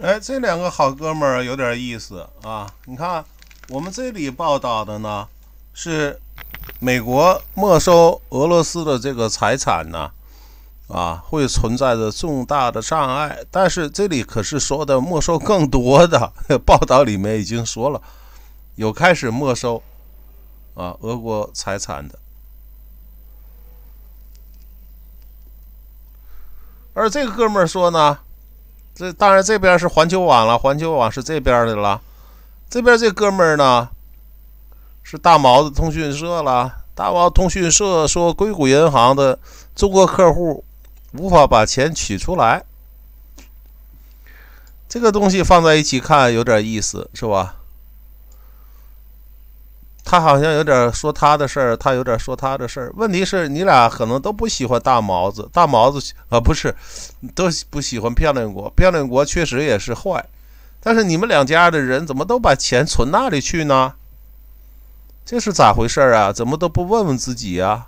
哎，这两个好哥们儿有点意思啊！你看，我们这里报道的呢，是美国没收俄罗斯的这个财产呢，啊，会存在着重大的障碍。但是这里可是说的没收更多的，报道里面已经说了，有开始没收啊，俄国财产的。而这个哥们儿说呢。这当然，这边是环球网了，环球网是这边的了。这边这哥们儿呢，是大毛的通讯社了，大毛通讯社说硅谷银行的中国客户无法把钱取出来。这个东西放在一起看有点意思，是吧？他好像有点说他的事儿，他有点说他的事儿。问题是，你俩可能都不喜欢大毛子，大毛子啊，不是，都不喜欢漂亮国。漂亮国确实也是坏，但是你们两家的人怎么都把钱存那里去呢？这是咋回事啊？怎么都不问问自己呀？